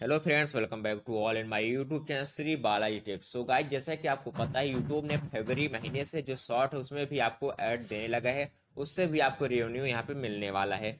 hello friends welcome back to all in my YouTube channel Shri Balaji tech so guys जैसा कि आपको पता है यूट्यूब ने फरवरी महीने से जो शॉर्ट है उसमें भी आपको ऐड देने लगा है उससे भी आपको रेवेन्यू यहाँ पे मिलने वाला है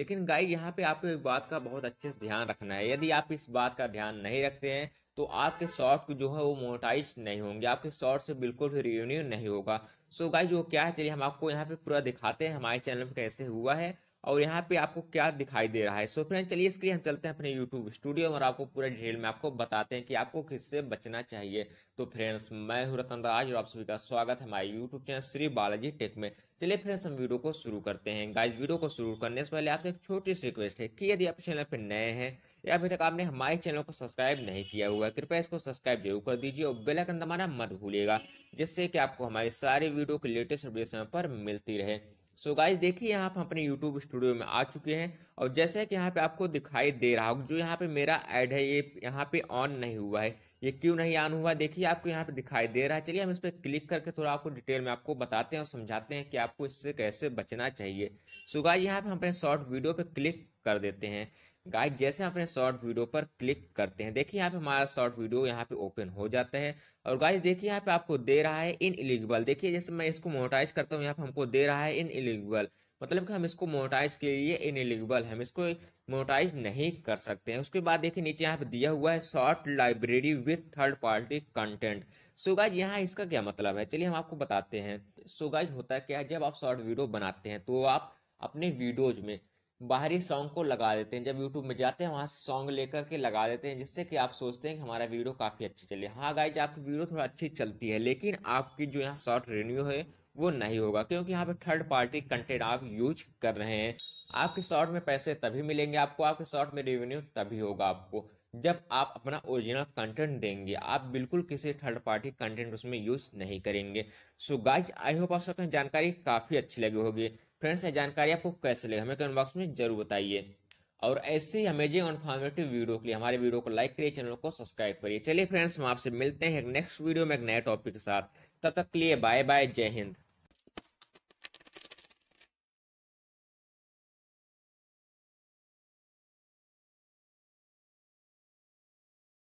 लेकिन गाय यहाँ पे आपको एक बात का बहुत अच्छे से ध्यान रखना है यदि आप इस बात का ध्यान नहीं रखते हैं तो आपके शॉर्ट जो है वो मोनोटाइज नहीं होंगे आपके शॉर्ट से बिल्कुल भी रेवेन्यू नहीं होगा सो गाइज वो क्या है चलिए हम आपको यहाँ पे पूरा दिखाते हैं हमारे चैनल पर कैसे हुआ है और यहाँ पे आपको क्या दिखाई दे रहा है सो फ्रेंड चलिए इसके लिए हम चलते हैं अपने यूट्यूब स्टूडियो और आपको पूरे डिटेल में आपको बताते हैं कि आपको किससे बचना चाहिए तो फ्रेंड्स मैं हूँ रतन राज और आप सभी का स्वागत है हमारे YouTube channel Shri Balaji tech में चलिए फ्रेंड्स हम वीडियो को शुरू करते हैं गाइज वीडियो को शुरू करने से पहले आपसे एक छोटी सी रिक्वेस्ट है कि यदि आप चैनल पर नए हैं या अभी तक आपने हमारे चैनल को सब्सक्राइब नहीं किया हुआ है कृपया इसको सब्सक्राइब जरूर कर दीजिए और बेल आइकन दबाना मत भूलिएगा जिससे कि आपको हमारी सारी वीडियो के लेटेस्ट अपडेट समय पर मिलती रहे सो गाइज देखिए यहाँ पर अपने यूट्यूब स्टूडियो में आ चुके हैं और जैसे कि यहाँ पे आपको दिखाई दे रहा हो जो यहाँ पे मेरा ऐड है ये यहाँ पे ऑन नहीं हुआ है ये क्यों नहीं ऑन हुआ देखिए आपको यहाँ पे दिखाई दे रहा है चलिए हम इस पर क्लिक करके थोड़ा आपको डिटेल में आपको बताते हैं और समझाते हैं कि आपको इससे कैसे बचना चाहिए सो गाइज यहाँ पे हम अपने शॉर्ट वीडियो पर क्लिक कर देते हैं गाइस जैसे आप अपने शॉर्ट वीडियो पर क्लिक करते हैं देखिए यहाँ पे हमारा शॉर्ट वीडियो यहाँ पे ओपन हो जाता है और गाइस देखिए यहाँ पे आपको दे रहा है इन इलिजिबल देखिए जैसे मैं इसको मोटाइज करता हूँ यहाँ पे हमको दे रहा है इन इलिजिबल मतलब कि हम इसको मोटाइज के लिए इन इनएलिजिबल हम इसको मोटाइज नहीं कर सकते हैं उसके बाद देखिए नीचे यहाँ पे दिया हुआ है short library with third party content so guys यहाँ इसका क्या मतलब है चलिए हम आपको बताते हैं सो गाइज होता है क्या जब आप शॉर्ट वीडियो बनाते हैं तो आप अपने वीडियोज में बाहरी सॉन्ग को लगा देते हैं जब यूट्यूब में जाते हैं वहाँ से सॉन्ग लेकर के लगा देते हैं जिससे कि आप सोचते हैं कि हमारा वीडियो काफ़ी अच्छी चले हाँ गाइज आपकी वीडियो थोड़ा अच्छी चलती है लेकिन आपकी जो यहाँ शॉर्ट रेवेन्यू है वो नहीं होगा क्योंकि यहाँ पे थर्ड पार्टी कंटेंट आप यूज कर रहे हैं आपके शॉर्ट में पैसे तभी मिलेंगे आपको आपके शॉर्ट में रेवेन्यू तभी होगा आपको जब आप अपना ओरिजिनल कंटेंट देंगे आप बिल्कुल किसी थर्ड पार्टी कंटेंट उसमें यूज नहीं करेंगे सो गाइज आई होप आप सबको जानकारी काफ़ी अच्छी लगी होगी फ्रेंड्स ये जानकारी आपको कैसे लगे हमें कमेंट बॉक्स में जरूर बताइए और ऐसे ही अमेजिंग और इन्फॉर्मेटिव वीडियो के लिए हमारे वीडियो को लाइक करिए चैनल को सब्सक्राइब करिए चलिए फ्रेंड्स हम आपसे मिलते हैं नेक्स्ट वीडियो में एक नए टॉपिक के साथ तब तक के लिए बाय बाय जय हिंद